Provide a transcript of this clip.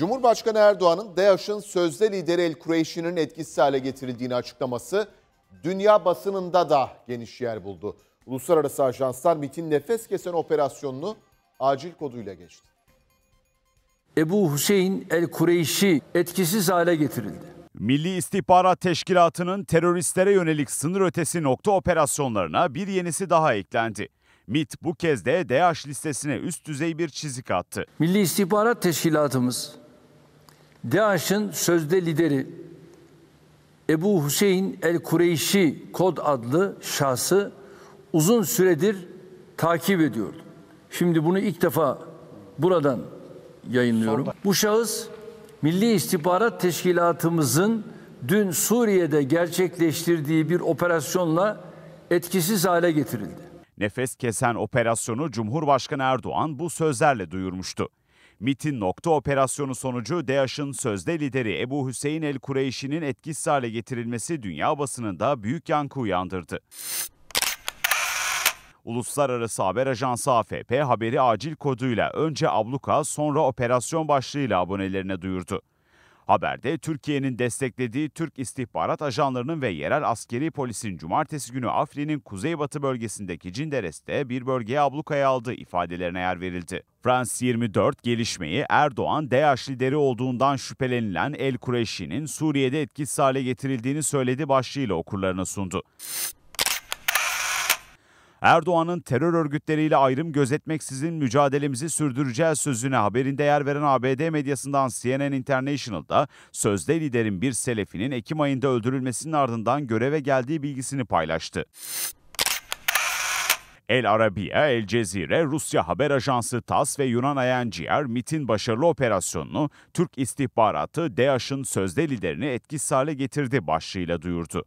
Cumhurbaşkanı Erdoğan'ın DAEŞ'ın sözde lideri El Kureyşi'nin etkisiz hale getirildiğini açıklaması dünya basınında da geniş yer buldu. Uluslararası ajanslar MIT'in nefes kesen operasyonunu acil koduyla geçti. Ebu Hüseyin El Kureyşi etkisiz hale getirildi. Milli İstihbarat Teşkilatı'nın teröristlere yönelik sınır ötesi nokta operasyonlarına bir yenisi daha eklendi. MIT bu kez de DAEŞ listesine üst düzey bir çizik attı. Milli İstihbarat Teşkilatımız DAEŞ'in sözde lideri Ebu Hüseyin el-Kureyşi kod adlı şahsı uzun süredir takip ediyordu. Şimdi bunu ilk defa buradan yayınlıyorum. Sonra. Bu şahıs Milli İstihbarat Teşkilatımızın dün Suriye'de gerçekleştirdiği bir operasyonla etkisiz hale getirildi. Nefes kesen operasyonu Cumhurbaşkanı Erdoğan bu sözlerle duyurmuştu. MIT'in nokta operasyonu sonucu DAEŞ'ın sözde lideri Ebu Hüseyin El Kureyşi'nin etkisiz hale getirilmesi dünya basınında büyük yankı uyandırdı. Uluslararası haber ajansı AFP haberi acil koduyla önce abluka sonra operasyon başlığıyla abonelerine duyurdu. Haberde Türkiye'nin desteklediği Türk istihbarat ajanlarının ve yerel askeri polisin cumartesi günü Afrin'in kuzeybatı bölgesindeki Cinderes'te bir bölgeye ablukaya aldığı ifadelerine yer verildi. Frans 24 gelişmeyi Erdoğan DAEŞ lideri olduğundan şüphelenilen El Kureyşi'nin Suriye'de etkisiz hale getirildiğini söyledi başlığıyla okurlarına sundu. Erdoğan'ın terör örgütleriyle ayrım gözetmeksizin mücadelemizi sürdüreceğiz sözüne haberinde yer veren ABD medyasından CNN International'da sözde liderin bir selefinin Ekim ayında öldürülmesinin ardından göreve geldiği bilgisini paylaştı. El Arabiya, El Cezire, Rusya haber ajansı TASS ve Yunan ANGR MIT'in başarılı operasyonunu Türk istihbaratı DAEŞ'ın sözde liderini etkisiz hale getirdi başlığıyla duyurdu.